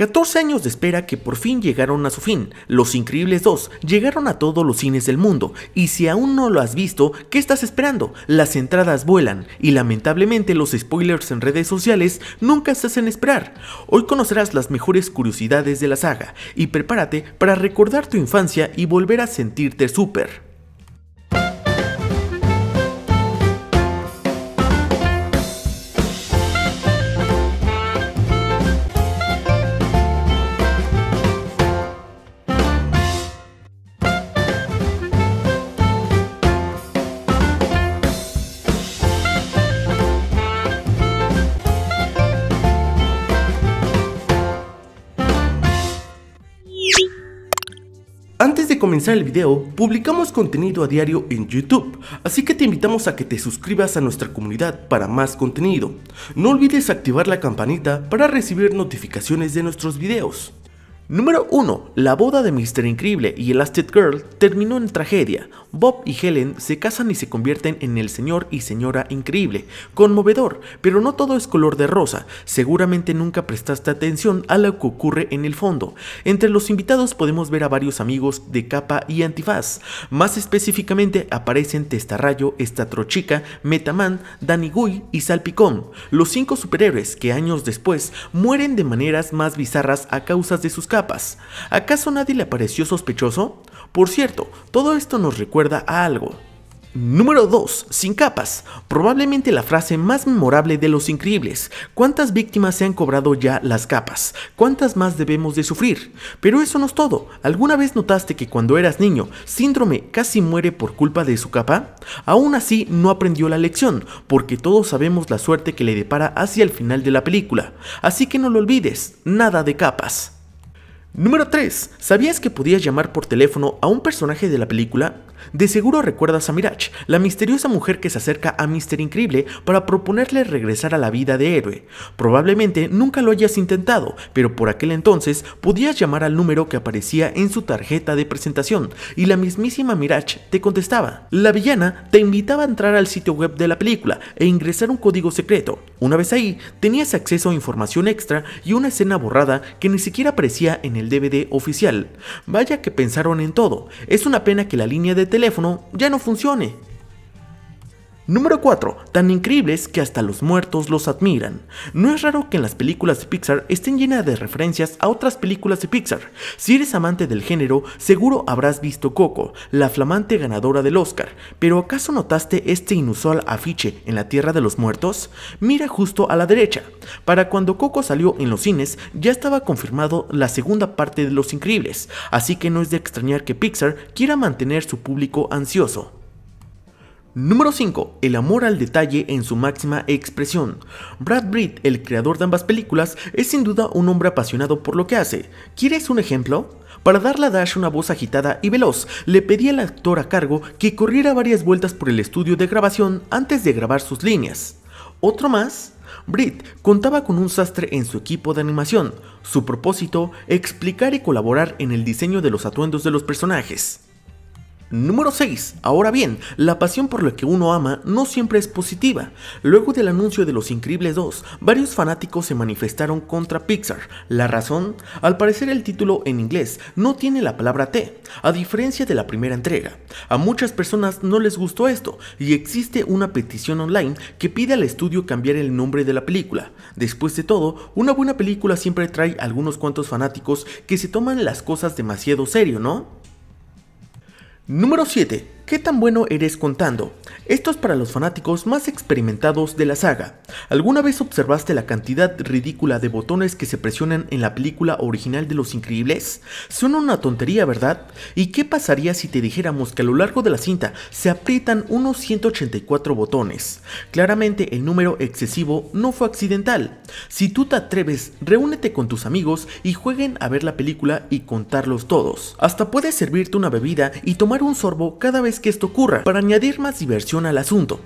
14 años de espera que por fin llegaron a su fin. Los Increíbles 2 llegaron a todos los cines del mundo y si aún no lo has visto, ¿qué estás esperando? Las entradas vuelan y lamentablemente los spoilers en redes sociales nunca se hacen esperar. Hoy conocerás las mejores curiosidades de la saga y prepárate para recordar tu infancia y volver a sentirte súper. comenzar el video, publicamos contenido a diario en YouTube, así que te invitamos a que te suscribas a nuestra comunidad para más contenido. No olvides activar la campanita para recibir notificaciones de nuestros videos. Número 1. La boda de Mr. Increíble y Elastic Girl terminó en tragedia. Bob y Helen se casan y se convierten en el señor y señora increíble. Conmovedor, pero no todo es color de rosa. Seguramente nunca prestaste atención a lo que ocurre en el fondo. Entre los invitados podemos ver a varios amigos de capa y antifaz. Más específicamente aparecen Testarrayo, Estatrochica, Metaman, guy y Salpicón. Los cinco superhéroes que años después mueren de maneras más bizarras a causa de sus capas ¿Acaso nadie le pareció sospechoso? Por cierto, todo esto nos recuerda a algo. Número 2. Sin capas. Probablemente la frase más memorable de los increíbles. ¿Cuántas víctimas se han cobrado ya las capas? ¿Cuántas más debemos de sufrir? Pero eso no es todo. ¿Alguna vez notaste que cuando eras niño, síndrome casi muere por culpa de su capa? Aún así, no aprendió la lección, porque todos sabemos la suerte que le depara hacia el final de la película. Así que no lo olvides, nada de capas. Número 3. ¿Sabías que podías llamar por teléfono a un personaje de la película? De seguro recuerdas a Mirage, la misteriosa mujer que se acerca a Mister Increíble para proponerle regresar a la vida de héroe. Probablemente nunca lo hayas intentado, pero por aquel entonces podías llamar al número que aparecía en su tarjeta de presentación y la mismísima Mirage te contestaba. La villana te invitaba a entrar al sitio web de la película e ingresar un código secreto. Una vez ahí, tenías acceso a información extra y una escena borrada que ni siquiera aparecía en el el DVD oficial. Vaya que pensaron en todo, es una pena que la línea de teléfono ya no funcione. Número 4. Tan increíbles que hasta los muertos los admiran. No es raro que en las películas de Pixar estén llenas de referencias a otras películas de Pixar. Si eres amante del género, seguro habrás visto Coco, la flamante ganadora del Oscar. Pero ¿acaso notaste este inusual afiche en la Tierra de los Muertos? Mira justo a la derecha. Para cuando Coco salió en los cines, ya estaba confirmado la segunda parte de Los Increíbles, así que no es de extrañar que Pixar quiera mantener su público ansioso. Número 5. El amor al detalle en su máxima expresión. Brad Britt, el creador de ambas películas, es sin duda un hombre apasionado por lo que hace. ¿Quieres un ejemplo? Para darle a Dash una voz agitada y veloz, le pedía al actor a cargo que corriera varias vueltas por el estudio de grabación antes de grabar sus líneas. Otro más, Britt contaba con un sastre en su equipo de animación. Su propósito, explicar y colaborar en el diseño de los atuendos de los personajes. Número 6. Ahora bien, la pasión por lo que uno ama no siempre es positiva. Luego del anuncio de Los Increíbles 2, varios fanáticos se manifestaron contra Pixar. La razón, al parecer el título en inglés no tiene la palabra T, a diferencia de la primera entrega. A muchas personas no les gustó esto y existe una petición online que pide al estudio cambiar el nombre de la película. Después de todo, una buena película siempre trae algunos cuantos fanáticos que se toman las cosas demasiado serio, ¿no? Número 7. ¿Qué tan bueno eres contando? Esto es para los fanáticos más experimentados de la saga. ¿Alguna vez observaste la cantidad ridícula de botones que se presionan en la película original de Los Increíbles? Suena una tontería, ¿verdad? ¿Y qué pasaría si te dijéramos que a lo largo de la cinta se aprietan unos 184 botones? Claramente el número excesivo no fue accidental. Si tú te atreves, reúnete con tus amigos y jueguen a ver la película y contarlos todos. Hasta puedes servirte una bebida y tomar un sorbo cada vez que esto ocurra para añadir más diversión al asunto.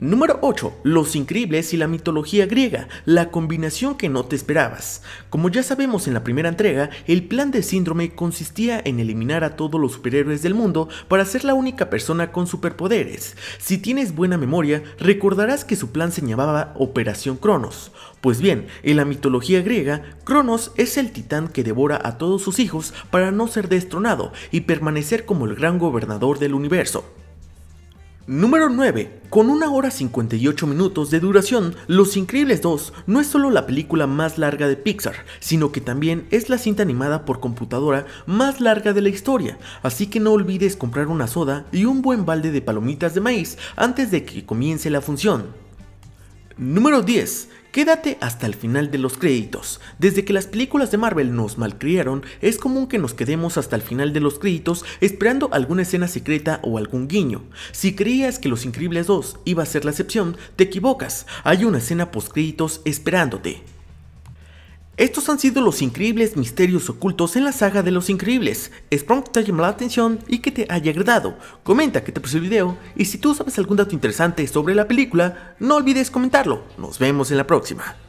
Número 8. Los increíbles y la mitología griega, la combinación que no te esperabas. Como ya sabemos en la primera entrega, el plan de síndrome consistía en eliminar a todos los superhéroes del mundo para ser la única persona con superpoderes. Si tienes buena memoria, recordarás que su plan se llamaba Operación Cronos. Pues bien, en la mitología griega, Cronos es el titán que devora a todos sus hijos para no ser destronado y permanecer como el gran gobernador del universo. Número 9. Con una hora 58 minutos de duración, Los Increíbles 2 no es solo la película más larga de Pixar, sino que también es la cinta animada por computadora más larga de la historia, así que no olvides comprar una soda y un buen balde de palomitas de maíz antes de que comience la función. Número 10. Quédate hasta el final de los créditos. Desde que las películas de Marvel nos malcriaron, es común que nos quedemos hasta el final de los créditos esperando alguna escena secreta o algún guiño. Si creías que Los Increíbles 2 iba a ser la excepción, te equivocas. Hay una escena post créditos esperándote. Estos han sido los increíbles misterios ocultos en la saga de los increíbles. Espero que te haya llamado la atención y que te haya agradado. Comenta que te pareció el video y si tú sabes algún dato interesante sobre la película, no olvides comentarlo. Nos vemos en la próxima.